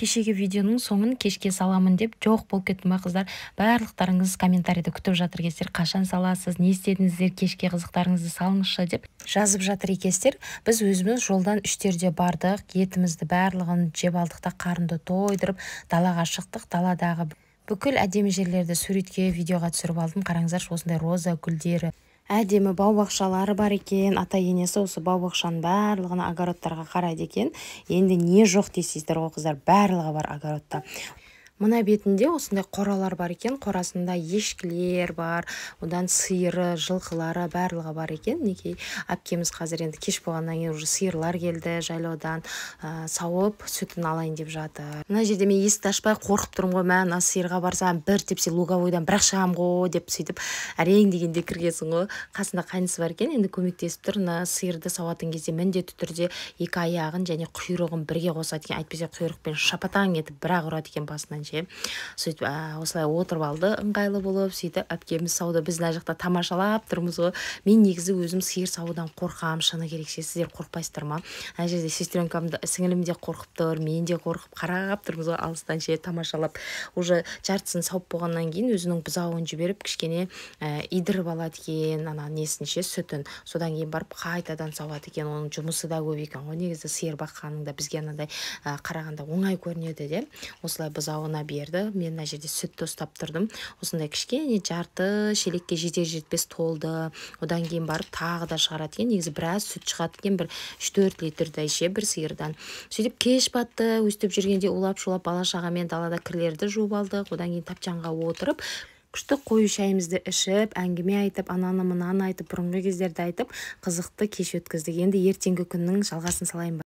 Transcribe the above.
кешегі видеоның соңын кешке саламын деп жоқ болып кеттім ба қыздар барлықтарыңыз комментарийді күтіп жатыр екенсіздер қашан саласыз не істедіңіздер кешке қызықтарыңызды салыңызшы деп жазып жатыр екенсіздер біз өзіміз жолдан үштерде бардық етімізді барлығын жеп алдық та қарынды тойдырып далаға шықтық даладағы бүкіл әдемі жерлерді суретке видеоға түсіріп алдым қараңыздаршы осындай роза гүлдері әдемі бау бақшалары бар екен ата енесі осы бау бақшаның барлығына огородтарға қарайды екен енді не жоқ дейсіздер ғой қыздар барлығы бар огородта мына бетінде осындай қоралар бар екен қорасында ешкілер бар одан сиыры жылқылары барлығы бар екен мінекей әпкеміз қазір енді кеш болғаннан кейін уже сиырлар келді жайлаудан ә, сауып сүтін алайын деп жатыр мына жерде мен есікті ашпай қорқып тұрмын ғой мә мына сиырға барсам бір тепсе луговойдан бірақ шығамын ғой деп сөйтіп әрең дегенде кіргенсің ғой қасында қайнысы бар екен енді көмектесіп тұр мына сиырды сауатын кезде міндетті түрде екі аяғын және құйрығын бірге қосады екен әйтпесе құйрықпен шапатаң етіп бір ақ ұрады екен басынан ше сөйтіп осылай отырып алды ыңғайлы болып сөйтіп әпкеміз сауда біз мына жақта тамашалап тұрмыз ғой мен негізі өзім сиыр саудан қорқамын шыны керек ше сіздер қорықпайсыздар ма ана жерде сестренкам сіңілім де қорқып тұр мен де қорқып қарап тұрмыз ғой алыстан ше тамашалап уже жартысын сауып болғаннан кейін өзінің бұзауын жіберіп кішкене ә, идіріп алады екен ана несін ше сүтін содан кейін барып қайтадан сауады екен оның жұмысы да көп екен ғой негізі сиыр баққаның да бізге анандай ә, қарағанда оңай көрінеді де осылай бұзауын қолына берді мен мына жерде сүтті ұстап тұрдым осындай кішкене жарты шелекке жетер жетпес толды одан кейін барып тағы да шығарады екен негізі біраз сүт шығады екен бір үш төрт литрдей ше бір сиырдан сөйтіп кеш батты өстіп жүргенде улап шулап бала шағамен далада кірлерді жуып алдық одан кейін тапчанға отырып күшті қою шайымызды ішіп әңгіме айтып ананы мынаны айтып бұрынғы кездерді айтып қызықты кеш өткіздік енді ертеңгі күннің жалғасын салайын ба